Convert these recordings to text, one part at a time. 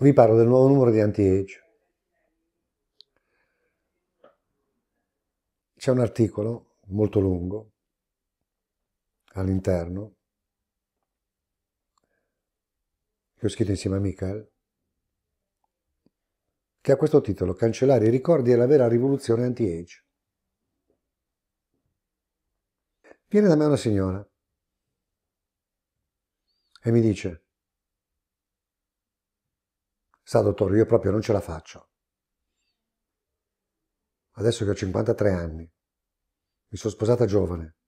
vi parlo del nuovo numero di Anti-Age. C'è un articolo molto lungo all'interno che ho scritto insieme a Michael che ha questo titolo Cancellare i ricordi è la vera rivoluzione anti-age. Viene da me una signora e mi dice sa dottore, io proprio non ce la faccio. Adesso che ho 53 anni, mi sono sposata giovane,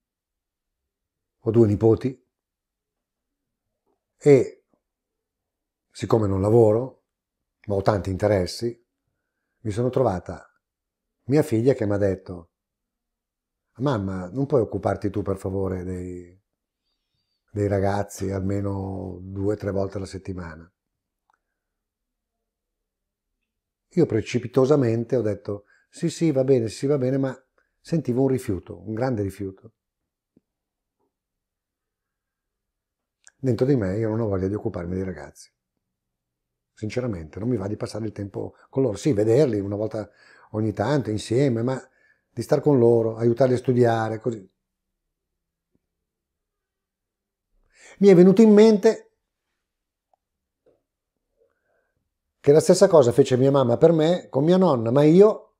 ho due nipoti e siccome non lavoro, ma ho tanti interessi, mi sono trovata mia figlia che mi ha detto, mamma, non puoi occuparti tu per favore dei, dei ragazzi almeno due o tre volte alla settimana? Io precipitosamente ho detto sì, sì, va bene, sì, va bene, ma sentivo un rifiuto, un grande rifiuto. Dentro di me io non ho voglia di occuparmi dei ragazzi. Sinceramente, non mi va di passare il tempo con loro. Sì, vederli una volta ogni tanto insieme, ma di star con loro, aiutarli a studiare, così. Mi è venuto in mente che la stessa cosa fece mia mamma per me con mia nonna, ma io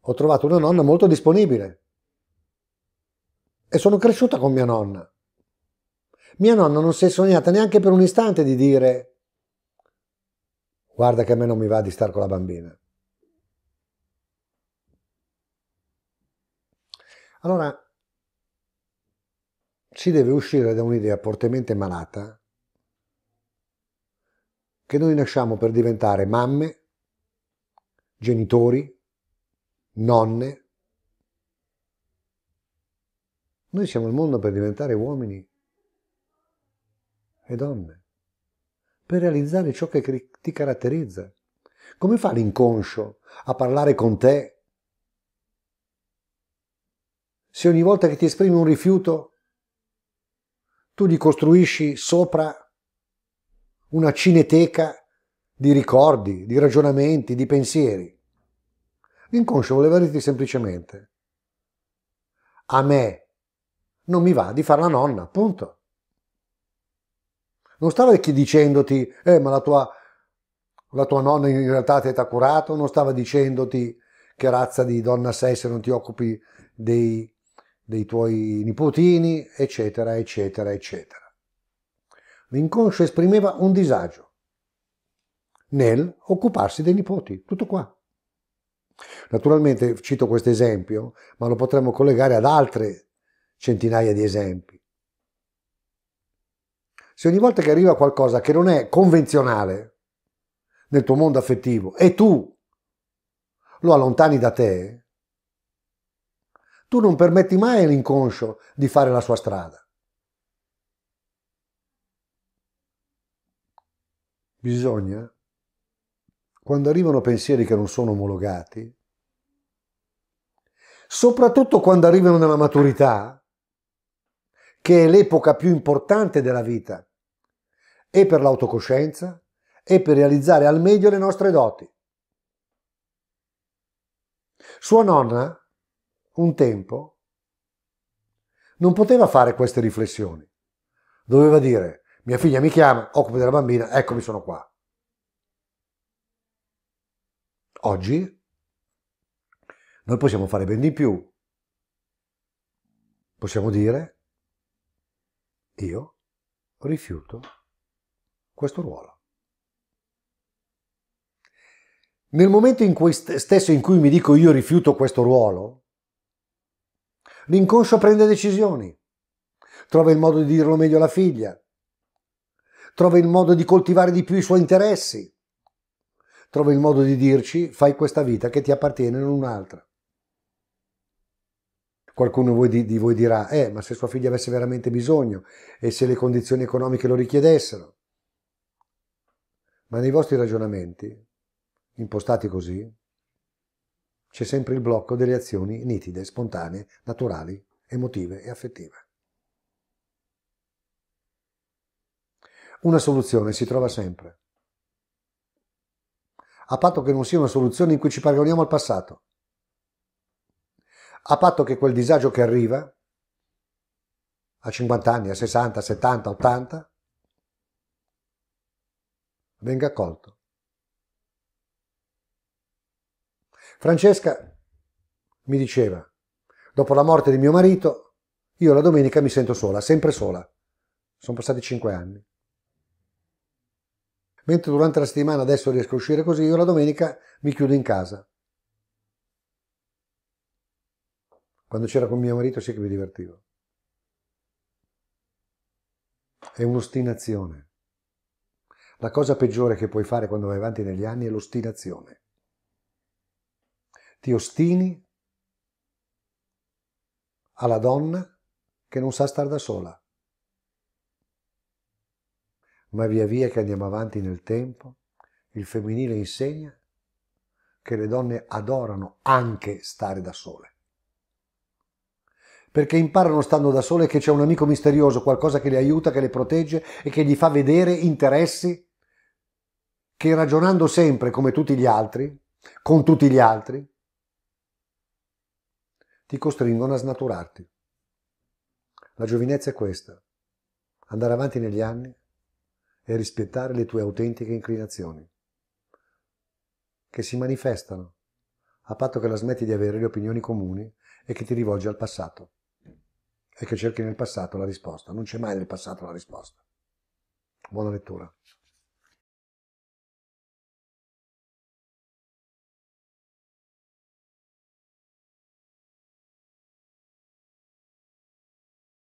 ho trovato una nonna molto disponibile e sono cresciuta con mia nonna. Mia nonna non si è sognata neanche per un istante di dire guarda che a me non mi va di stare con la bambina. Allora, si deve uscire da un'idea fortemente malata che noi nasciamo per diventare mamme, genitori, nonne. Noi siamo al mondo per diventare uomini e donne, per realizzare ciò che ti caratterizza. Come fa l'inconscio a parlare con te se ogni volta che ti esprimi un rifiuto tu gli costruisci sopra una cineteca di ricordi, di ragionamenti, di pensieri. L'inconscio voleva dirti semplicemente, a me non mi va di fare la nonna, punto. Non stava dicendoti, eh, ma la tua, la tua nonna in realtà ti ha curato, non stava dicendoti che razza di donna sei se non ti occupi dei, dei tuoi nipotini, eccetera, eccetera, eccetera. L'inconscio esprimeva un disagio nel occuparsi dei nipoti, tutto qua. Naturalmente cito questo esempio, ma lo potremmo collegare ad altre centinaia di esempi. Se ogni volta che arriva qualcosa che non è convenzionale nel tuo mondo affettivo e tu lo allontani da te, tu non permetti mai all'inconscio di fare la sua strada. Bisogna, quando arrivano pensieri che non sono omologati, soprattutto quando arrivano nella maturità, che è l'epoca più importante della vita, e per l'autocoscienza, e per realizzare al meglio le nostre doti. Sua nonna, un tempo, non poteva fare queste riflessioni. Doveva dire, mia figlia mi chiama, occupo della bambina, eccomi sono qua. Oggi noi possiamo fare ben di più. Possiamo dire, io rifiuto questo ruolo. Nel momento in cui stesso in cui mi dico io rifiuto questo ruolo, l'inconscio prende decisioni, trova il modo di dirlo meglio alla figlia, trova il modo di coltivare di più i suoi interessi, trova il modo di dirci fai questa vita che ti appartiene non un'altra. Qualcuno di voi dirà, eh, ma se sua figlia avesse veramente bisogno e se le condizioni economiche lo richiedessero. Ma nei vostri ragionamenti, impostati così, c'è sempre il blocco delle azioni nitide, spontanee, naturali, emotive e affettive. una soluzione si trova sempre. A patto che non sia una soluzione in cui ci paragoniamo al passato. A patto che quel disagio che arriva, a 50 anni, a 60, 70, 80, venga accolto. Francesca mi diceva, dopo la morte di mio marito, io la domenica mi sento sola, sempre sola. Sono passati cinque anni. Mentre durante la settimana adesso riesco a uscire così, io la domenica mi chiudo in casa. Quando c'era con mio marito sì che mi divertivo. È un'ostinazione. La cosa peggiore che puoi fare quando vai avanti negli anni è l'ostinazione. Ti ostini alla donna che non sa stare da sola ma via via che andiamo avanti nel tempo, il femminile insegna che le donne adorano anche stare da sole. Perché imparano stando da sole che c'è un amico misterioso, qualcosa che le aiuta, che le protegge e che gli fa vedere interessi che ragionando sempre come tutti gli altri, con tutti gli altri, ti costringono a snaturarti. La giovinezza è questa, andare avanti negli anni e rispettare le tue autentiche inclinazioni, che si manifestano, a patto che la smetti di avere le opinioni comuni e che ti rivolgi al passato, e che cerchi nel passato la risposta. Non c'è mai nel passato la risposta. Buona lettura.